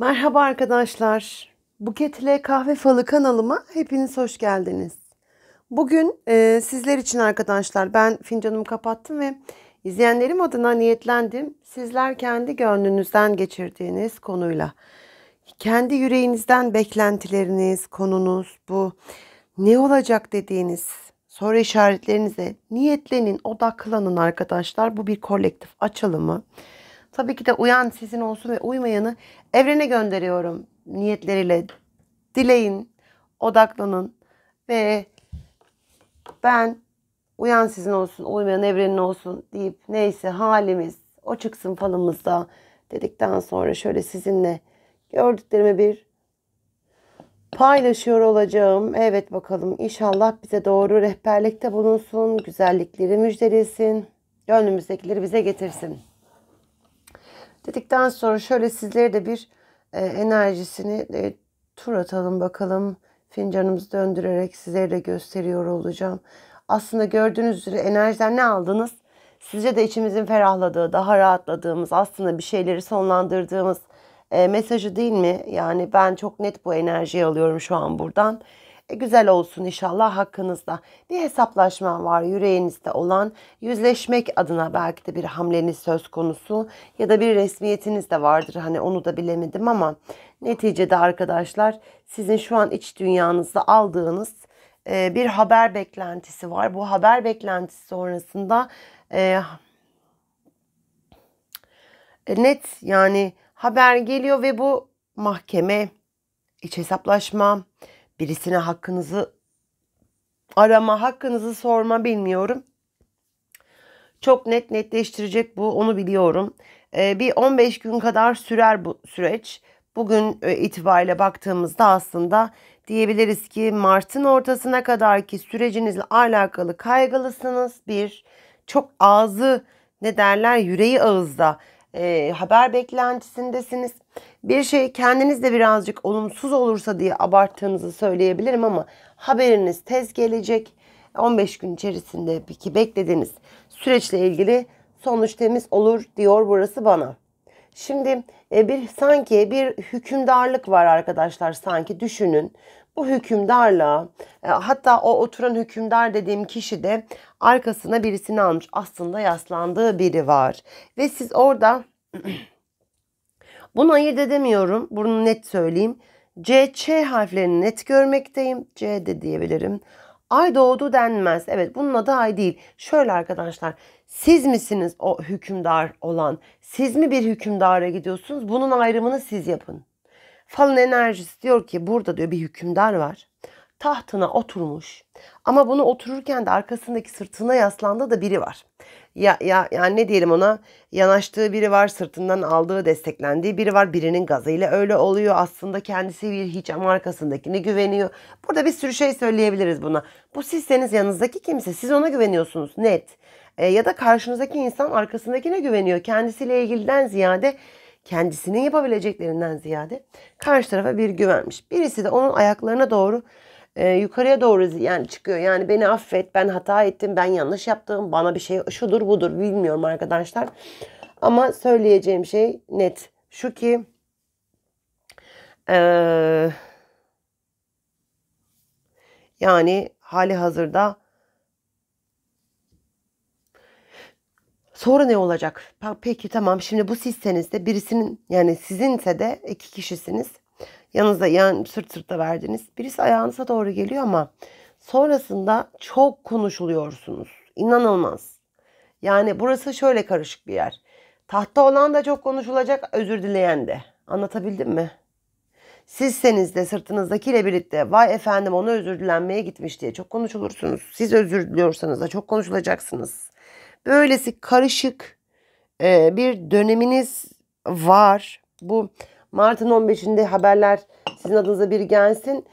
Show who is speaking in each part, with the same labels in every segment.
Speaker 1: Merhaba arkadaşlar. Buket ile Kahve Falı kanalıma hepiniz hoş geldiniz. Bugün e, sizler için arkadaşlar ben fincanımı kapattım ve izleyenlerim adına niyetlendim. Sizler kendi gönlünüzden geçirdiğiniz konuyla, kendi yüreğinizden beklentileriniz, konunuz bu ne olacak dediğiniz soru işaretlerinize niyetlenin, odaklanın arkadaşlar. Bu bir kolektif açılımı. Tabii ki de uyan sizin olsun ve uymayanı evrene gönderiyorum niyetleriyle. Dileyin, odaklanın ve ben uyan sizin olsun, uymayan evrenin olsun deyip neyse halimiz o çıksın falımızda dedikten sonra şöyle sizinle gördüklerimi bir paylaşıyor olacağım. Evet bakalım inşallah bize doğru rehberlikte bulunsun, güzellikleri müjdelesin, gönlümüzdekileri bize getirsin. Dedikten sonra şöyle sizlere de bir e, enerjisini e, tur atalım bakalım. Fincanımızı döndürerek sizlere de gösteriyor olacağım. Aslında gördüğünüz üzere enerjiden ne aldınız? Sizce de içimizin ferahladığı, daha rahatladığımız, aslında bir şeyleri sonlandırdığımız e, mesajı değil mi? Yani ben çok net bu enerjiyi alıyorum şu an buradan. E, güzel olsun inşallah hakkınızda. Bir hesaplaşma var yüreğinizde olan. Yüzleşmek adına belki de bir hamleniz söz konusu ya da bir resmiyetiniz de vardır. Hani onu da bilemedim ama neticede arkadaşlar sizin şu an iç dünyanızda aldığınız e, bir haber beklentisi var. Bu haber beklentisi sonrasında e, net yani haber geliyor ve bu mahkeme, iç hesaplaşma, Birisine hakkınızı arama, hakkınızı sorma bilmiyorum. Çok net netleştirecek bu onu biliyorum. Ee, bir 15 gün kadar sürer bu süreç. Bugün e, itibariyle baktığımızda aslında diyebiliriz ki Mart'ın ortasına kadar ki sürecinizle alakalı kaygılısınız. Bir, çok ağzı ne derler yüreği ağızda e, haber beklentisindesiniz. Bir şey kendinizde birazcık olumsuz olursa diye abarttığınızı söyleyebilirim ama haberiniz tez gelecek. 15 gün içerisinde ki beklediğiniz süreçle ilgili sonuç temiz olur diyor burası bana. Şimdi e, bir sanki bir hükümdarlık var arkadaşlar sanki düşünün. Bu hükümdarla e, hatta o oturan hükümdar dediğim kişi de arkasına birisini almış. Aslında yaslandığı biri var. Ve siz orada Bunu ayırt edemiyorum. Bunu net söyleyeyim. C, Ç harflerini net görmekteyim. C de diyebilirim. Ay doğdu denmez. Evet bunun adı ay değil. Şöyle arkadaşlar siz misiniz o hükümdar olan? Siz mi bir hükümdara gidiyorsunuz? Bunun ayrımını siz yapın. Falın enerjisi diyor ki burada diyor bir hükümdar var tahtına oturmuş. Ama bunu otururken de arkasındaki sırtına yaslandı da biri var. Ya, ya yani ne diyelim ona yanaştığı biri var sırtından aldığı desteklendiği biri var birinin gazıyla öyle oluyor aslında kendisi bir hiç ama arkasındakine güveniyor. Burada bir sürü şey söyleyebiliriz buna. Bu sizseniz yanınızdaki kimse siz ona güveniyorsunuz net e, ya da karşınızdaki insan arkasındakine güveniyor kendisiyle ilgiliden ziyade kendisinin yapabileceklerinden ziyade karşı tarafa bir güvenmiş. Birisi de onun ayaklarına doğru e, yukarıya doğru yani çıkıyor. Yani beni affet, ben hata ettim, ben yanlış yaptım, bana bir şey şudur budur bilmiyorum arkadaşlar. Ama söyleyeceğim şey net. Şu ki ee, yani hali hazırda Sonra ne olacak? Peki tamam şimdi bu sizseniz de birisinin yani sizinse de iki kişisiniz yanınıza yani sırt sırta verdiniz. Birisi ayağınıza doğru geliyor ama sonrasında çok konuşuluyorsunuz. İnanılmaz. Yani burası şöyle karışık bir yer. Tahta olan da çok konuşulacak, özür dileyen de. Anlatabildim mi? Sizseniz de sırtınızdakiyle birlikte vay efendim ona özür dilenmeye gitmiş diye çok konuşulursunuz. Siz özür diliyorsanız da çok konuşulacaksınız. Böylesi karışık bir döneminiz var. Bu Mart'ın 15'inde haberler sizin adınıza bir gelsin.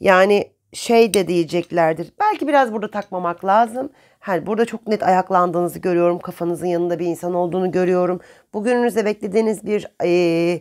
Speaker 1: yani şey de diyeceklerdir. Belki biraz burada takmamak lazım. Her hani burada çok net ayaklandığınızı görüyorum. Kafanızın yanında bir insan olduğunu görüyorum. Bugününüzde beklediğiniz bir e,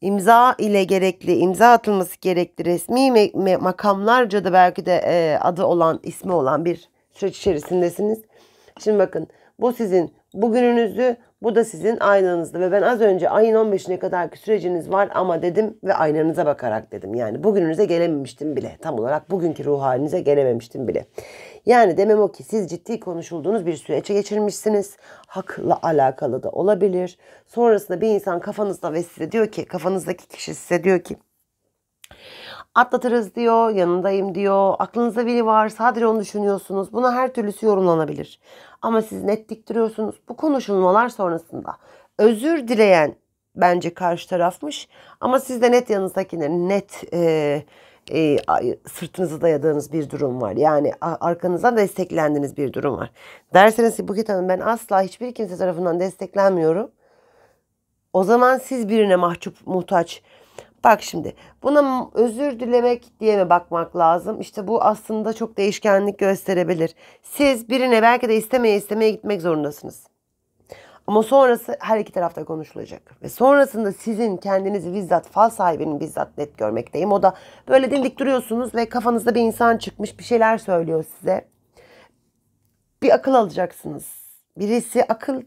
Speaker 1: imza ile gerekli, imza atılması gerekli resmi makamlarca da belki de e, adı olan, ismi olan bir süreç içerisindesiniz. Şimdi bakın bu sizin Bugününüzü bu da sizin aynanızdı ve ben az önce ayın 15'ine kadarki süreciniz var ama dedim ve aynanıza bakarak dedim. Yani bugününüze gelememiştim bile. Tam olarak bugünkü ruh halinize gelememiştim bile. Yani demem o ki siz ciddi konuşulduğunuz bir sürece geçirmişsiniz. Hakla alakalı da olabilir. Sonrasında bir insan kafanızda ve size diyor ki kafanızdaki kişi size diyor ki Atlatırız diyor, yanındayım diyor, aklınızda biri var, sadece onu düşünüyorsunuz. Buna her türlüsü yorumlanabilir. Ama siz net diktiriyorsunuz. Bu konuşulmalar sonrasında özür dileyen bence karşı tarafmış. Ama siz de net yanınızdakilerin net e, e, sırtınızı dayadığınız bir durum var. Yani arkanızdan desteklendiğiniz bir durum var. Derseniz ki Buket Hanım ben asla hiçbir kimse tarafından desteklenmiyorum. O zaman siz birine mahcup, muhtaç, Bak şimdi buna özür dilemek diye mi bakmak lazım? İşte bu aslında çok değişkenlik gösterebilir. Siz birine belki de istemeye istemeye gitmek zorundasınız. Ama sonrası her iki tarafta konuşulacak. Ve sonrasında sizin kendinizi bizzat fal sahibinin bizzat net görmekteyim. O da böyle dimdik duruyorsunuz ve kafanızda bir insan çıkmış bir şeyler söylüyor size. Bir akıl alacaksınız. Birisi akıl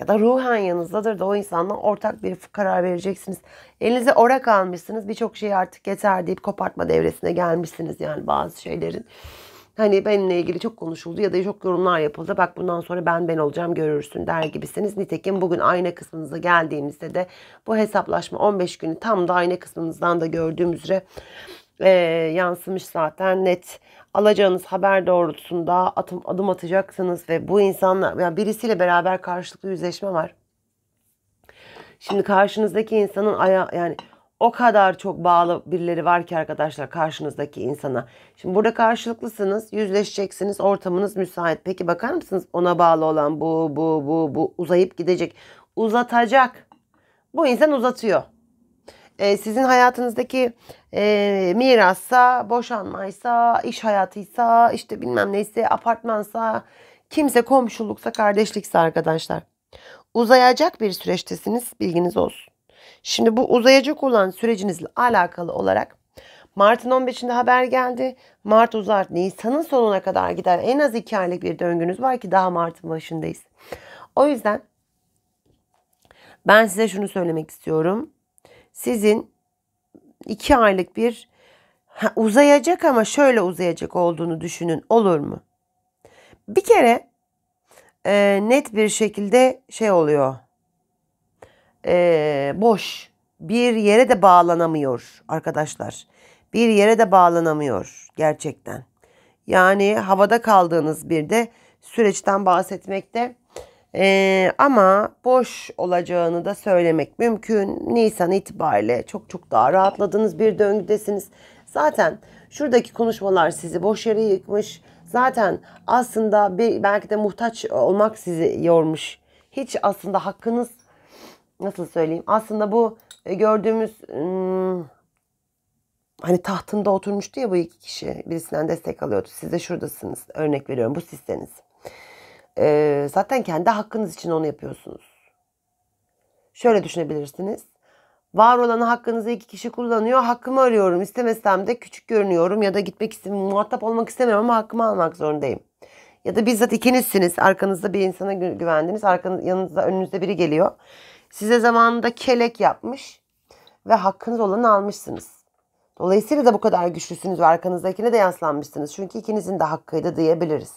Speaker 1: ya da ruhen yanınızdadır da o insanla ortak bir karar vereceksiniz. Elinize orak almışsınız birçok şey artık yeter deyip kopartma devresine gelmişsiniz yani bazı şeylerin. Hani benimle ilgili çok konuşuldu ya da çok yorumlar yapıldı. Bak bundan sonra ben ben olacağım görürsün der gibisiniz. Nitekim bugün ayna kısmınıza geldiğimizde de bu hesaplaşma 15 günü tam da ayna kısmınızdan da gördüğüm üzere e, yansımış zaten net. Alacağınız haber doğrultusunda atım, adım atacaksınız ve bu insanla yani birisiyle beraber karşılıklı yüzleşme var. Şimdi karşınızdaki insanın aya yani o kadar çok bağlı birileri var ki arkadaşlar karşınızdaki insana. Şimdi burada karşılıklısınız, yüzleşeceksiniz, ortamınız müsait. Peki bakar mısınız ona bağlı olan bu, bu, bu, bu uzayıp gidecek. Uzatacak. Bu insan uzatıyor. Ee, sizin hayatınızdaki e, mirassa, boşanmaysa, iş hayatıysa, işte bilmem neyse, apartmansa, kimse komşuluksa, kardeşlikse arkadaşlar. Uzayacak bir süreçtesiniz, bilginiz olsun. Şimdi bu uzayacak olan sürecinizle alakalı olarak Mart'ın 15'inde haber geldi. Mart uzar. Nisan'ın sonuna kadar gider. En az 2 aylık bir döngünüz var ki daha Mart'ın başındayız. O yüzden ben size şunu söylemek istiyorum sizin iki aylık bir ha, uzayacak ama şöyle uzayacak olduğunu düşünün olur mu? Bir kere e, net bir şekilde şey oluyor. E, boş bir yere de bağlanamıyor arkadaşlar. Bir yere de bağlanamıyor gerçekten. Yani havada kaldığınız bir de süreçten bahsetmekte ee, ama boş olacağını da söylemek mümkün. Nisan itibariyle çok çok daha rahatladığınız bir döngüdesiniz. Zaten şuradaki konuşmalar sizi boş yere yıkmış. Zaten aslında bir, belki de muhtaç olmak sizi yormuş. Hiç aslında hakkınız nasıl söyleyeyim? Aslında bu e, gördüğümüz hani tahtında oturmuştu ya bu iki kişi. Birisinden destek alıyordu. Siz de şuradasınız. Örnek veriyorum. Bu sizseniz e, zaten kendi hakkınız için onu yapıyorsunuz. Şöyle düşünebilirsiniz. Var olanı hakkınızı iki kişi kullanıyor. Hakkımı arıyorum. İstemesem de küçük görünüyorum ya da gitmek istemiyorum. Muhatap olmak istemiyorum ama hakkımı almak zorundayım. Ya da bizzat ikinizsiniz. Arkanızda bir insana güvendiniz. Arkanız, yanınızda önünüzde biri geliyor. Size zamanında kelek yapmış ve hakkınız olanı almışsınız. Dolayısıyla da bu kadar güçlüsünüz ve arkanızdakine de yaslanmışsınız. Çünkü ikinizin de hakkıydı diyebiliriz.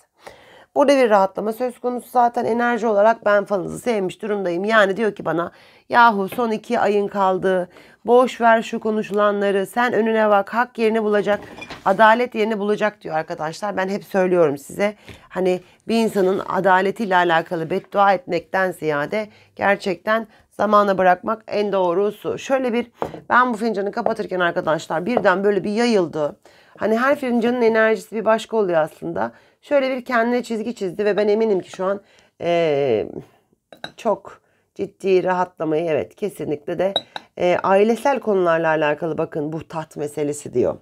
Speaker 1: Burada bir rahatlama söz konusu zaten enerji olarak ben falınızı sevmiş durumdayım. Yani diyor ki bana yahu son iki ayın kaldı. Boş ver şu konuşulanları. Sen önüne bak. Hak yerini bulacak. Adalet yerini bulacak diyor arkadaşlar. Ben hep söylüyorum size. Hani bir insanın adaletiyle alakalı beddua etmekten ziyade gerçekten zamana bırakmak en doğrusu. Şöyle bir ben bu fincanı kapatırken arkadaşlar birden böyle bir yayıldı. Hani her filmcinin enerjisi bir başka oluyor aslında. Şöyle bir kendine çizgi çizdi ve ben eminim ki şu an e, çok ciddi rahatlamayı evet kesinlikle de e, ailesel konularla alakalı bakın bu tat meselesi diyor.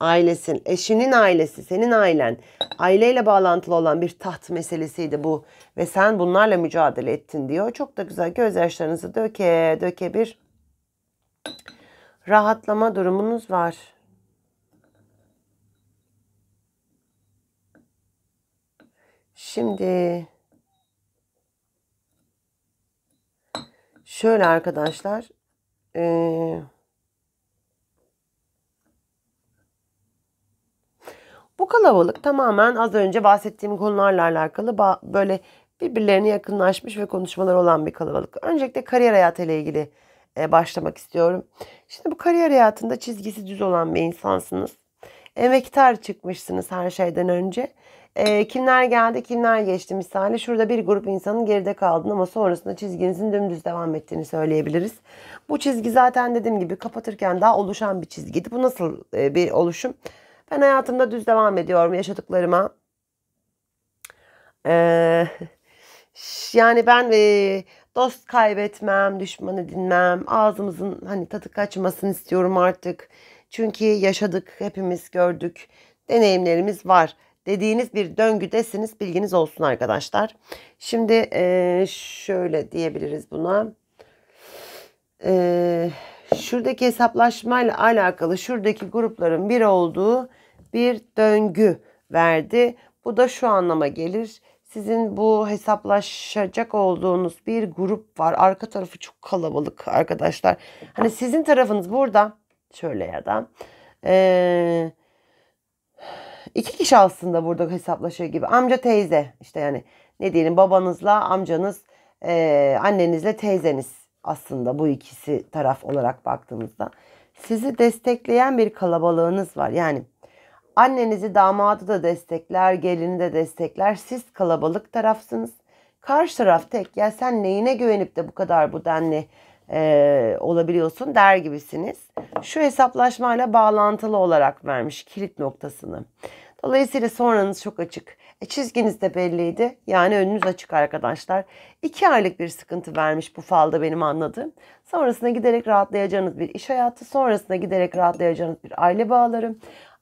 Speaker 1: Ailesin, eşinin ailesi, senin ailen, aileyle bağlantılı olan bir taht meselesiydi bu ve sen bunlarla mücadele ettin diyor. Çok da güzel gözyaşlarınızı döke döke bir rahatlama durumunuz var. Şimdi şöyle arkadaşlar e, bu kalabalık tamamen az önce bahsettiğim konularla alakalı böyle birbirlerine yakınlaşmış ve konuşmalar olan bir kalabalık. Öncelikle kariyer hayatıyla ilgili e, başlamak istiyorum. Şimdi bu kariyer hayatında çizgisi düz olan bir insansınız. Emektar çıkmışsınız her şeyden önce e, kimler geldi, kimler geçti misali. Şurada bir grup insanın geride kaldığını ama sonrasında çizginizin dümdüz devam ettiğini söyleyebiliriz. Bu çizgi zaten dediğim gibi kapatırken daha oluşan bir çizgiydi. Bu nasıl e, bir oluşum? Ben hayatımda düz devam ediyorum yaşadıklarıma. Ee, yani ben e, dost kaybetmem, düşman edinmem, ağzımızın hani tadı kaçmasını istiyorum artık. Çünkü yaşadık, hepimiz gördük, deneyimlerimiz var dediğiniz bir döngüdesiniz. Bilginiz olsun arkadaşlar. Şimdi e, şöyle diyebiliriz buna. E, şuradaki hesaplaşmayla alakalı şuradaki grupların bir olduğu bir döngü verdi. Bu da şu anlama gelir. Sizin bu hesaplaşacak olduğunuz bir grup var. Arka tarafı çok kalabalık arkadaşlar. Hani sizin tarafınız burada. Şöyle ya da. Eee iki kişi aslında burada hesaplaşıyor gibi. Amca teyze işte yani ne diyelim babanızla amcanız e, annenizle teyzeniz aslında bu ikisi taraf olarak baktığımızda. Sizi destekleyen bir kalabalığınız var. Yani annenizi damadı da destekler, gelini de destekler. Siz kalabalık tarafsınız. Karşı taraf tek ya sen neyine güvenip de bu kadar bu denli e, olabiliyorsun der gibisiniz şu hesaplaşmayla bağlantılı olarak vermiş kilit noktasını. Dolayısıyla sonranız çok açık. E, çizginiz de belliydi. Yani önünüz açık arkadaşlar. İki aylık bir sıkıntı vermiş bu falda benim anladığım. Sonrasında giderek rahatlayacağınız bir iş hayatı, sonrasında giderek rahatlayacağınız bir aile bağları.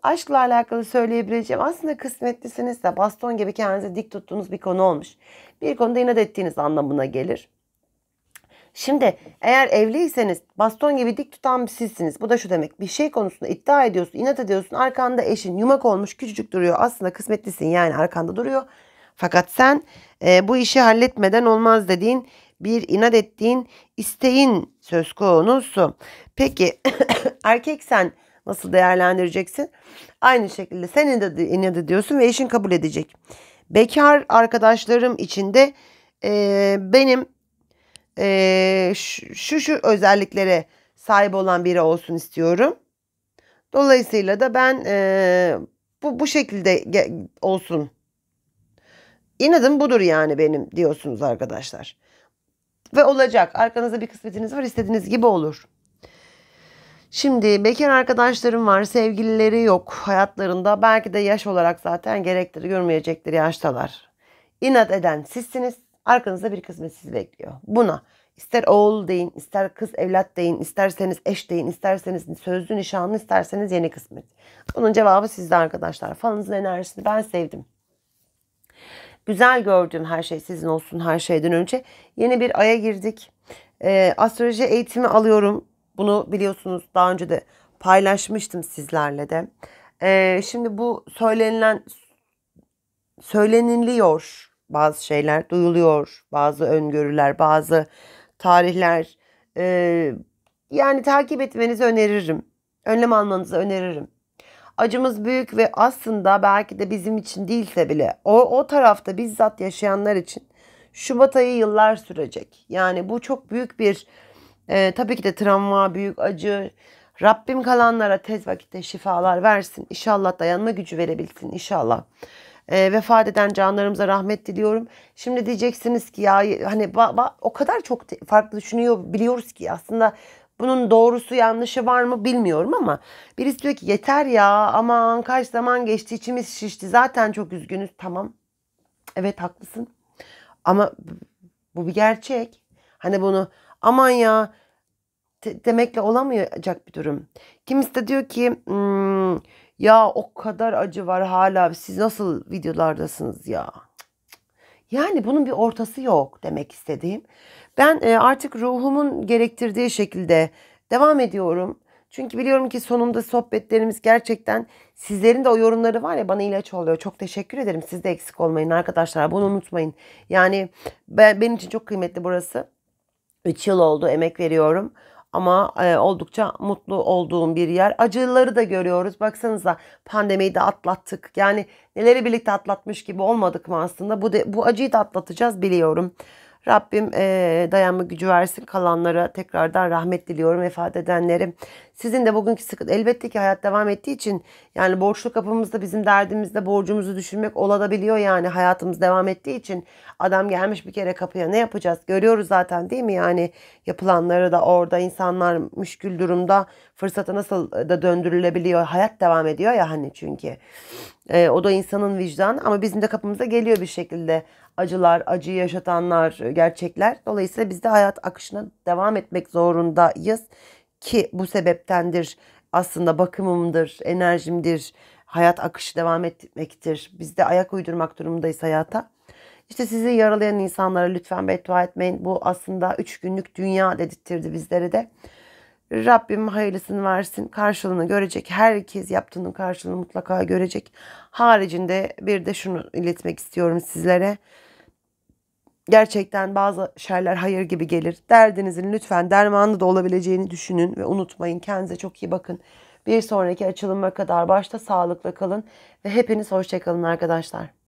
Speaker 1: Aşkla alakalı söyleyebileceğim aslında kısmetlisiniz de baston gibi kendinize dik tuttuğunuz bir konu olmuş. Bir konuda inat ettiğiniz anlamına gelir. Şimdi eğer evliyseniz baston gibi dik tutan sizsiniz. Bu da şu demek. Bir şey konusunda iddia ediyorsun, inat ediyorsun. Arkanda eşin yumak olmuş, küçücük duruyor. Aslında kısmetlisin yani arkanda duruyor. Fakat sen e, bu işi halletmeden olmaz dediğin bir inat ettiğin isteğin söz konusu. Peki erkeksen nasıl değerlendireceksin? Aynı şekilde sen inat ediyorsun ve eşin kabul edecek. Bekar arkadaşlarım içinde e, benim e, şu şu özelliklere sahip olan biri olsun istiyorum. Dolayısıyla da ben e, bu bu şekilde olsun. İnadım budur yani benim diyorsunuz arkadaşlar. Ve olacak. Arkanızda bir kısmetiniz var. istediğiniz gibi olur. Şimdi bekar arkadaşlarım var. Sevgilileri yok hayatlarında. Belki de yaş olarak zaten gerektir. görmeyecektir yaştalar. İnat eden sizsiniz. Arkanızda bir kısmet sizi bekliyor. Buna ister oğul deyin, ister kız evlat deyin, isterseniz eş deyin, isterseniz sözlü nişanlı, isterseniz yeni kısmet. Bunun cevabı sizde arkadaşlar. Falınızın enerjisini ben sevdim. Güzel gördüğüm her şey sizin olsun her şeyden önce. Yeni bir aya girdik. Ee, astroloji eğitimi alıyorum. Bunu biliyorsunuz daha önce de paylaşmıştım sizlerle de. Ee, şimdi bu söylenilen söyleniliyor bazı şeyler duyuluyor, bazı öngörüler, bazı tarihler. Ee, yani takip etmenizi öneririm. Önlem almanızı öneririm. Acımız büyük ve aslında belki de bizim için değilse bile o, o tarafta bizzat yaşayanlar için Şubat ayı yıllar sürecek. Yani bu çok büyük bir e, tabii ki de travma, büyük acı. Rabbim kalanlara tez vakitte şifalar versin. İnşallah dayanma gücü verebilsin inşallah. E, vefat eden canlarımıza rahmet diliyorum. Şimdi diyeceksiniz ki ya hani ba- ba- o kadar çok farklı düşünüyor biliyoruz ki aslında bunun doğrusu yanlışı var mı bilmiyorum ama birisi diyor ki yeter ya aman kaç zaman geçti içimiz şişti zaten çok üzgünüz. Tamam evet haklısın ama bu bir gerçek. Hani bunu aman ya demekle olamayacak bir durum. Kimisi de diyor ki hmm, ya o kadar acı var hala siz nasıl videolardasınız ya. Yani bunun bir ortası yok demek istediğim. Ben e, artık ruhumun gerektirdiği şekilde devam ediyorum. Çünkü biliyorum ki sonunda sohbetlerimiz gerçekten sizlerin de o yorumları var ya bana ilaç oluyor. Çok teşekkür ederim. Siz de eksik olmayın arkadaşlar. Bunu unutmayın. Yani ben, benim için çok kıymetli burası. 3 yıl oldu emek veriyorum ama e, oldukça mutlu olduğum bir yer. Acıları da görüyoruz. Baksanıza pandemiyi de atlattık. Yani neleri birlikte atlatmış gibi olmadık mı aslında? Bu de, bu acıyı da atlatacağız biliyorum. Rabbim e, dayanma gücü versin kalanlara tekrardan rahmet diliyorum vefat edenlere. Sizin de bugünkü sıkıntı elbette ki hayat devam ettiği için yani borçlu kapımızda bizim derdimizde borcumuzu düşünmek olabiliyor yani hayatımız devam ettiği için adam gelmiş bir kere kapıya ne yapacağız görüyoruz zaten değil mi yani yapılanları da orada insanlar müşkül durumda fırsatı nasıl e, da döndürülebiliyor hayat devam ediyor ya hani çünkü e, o da insanın vicdanı ama bizim de kapımıza geliyor bir şekilde acılar, acıyı yaşatanlar, e, gerçekler. Dolayısıyla biz de hayat akışına devam etmek zorundayız ki bu sebeptendir aslında bakımımdır, enerjimdir, hayat akışı devam etmektir. Biz de ayak uydurmak durumundayız hayata. İşte sizi yaralayan insanlara lütfen beddua etmeyin. Bu aslında üç günlük dünya dedirtirdi bizlere de. Rabbim hayırlısını versin. Karşılığını görecek. Herkes yaptığının karşılığını mutlaka görecek. Haricinde bir de şunu iletmek istiyorum sizlere gerçekten bazı şeyler hayır gibi gelir. Derdinizin lütfen dermanlı da olabileceğini düşünün ve unutmayın. Kendinize çok iyi bakın. Bir sonraki açılıma kadar başta sağlıkla kalın ve hepiniz hoşçakalın arkadaşlar.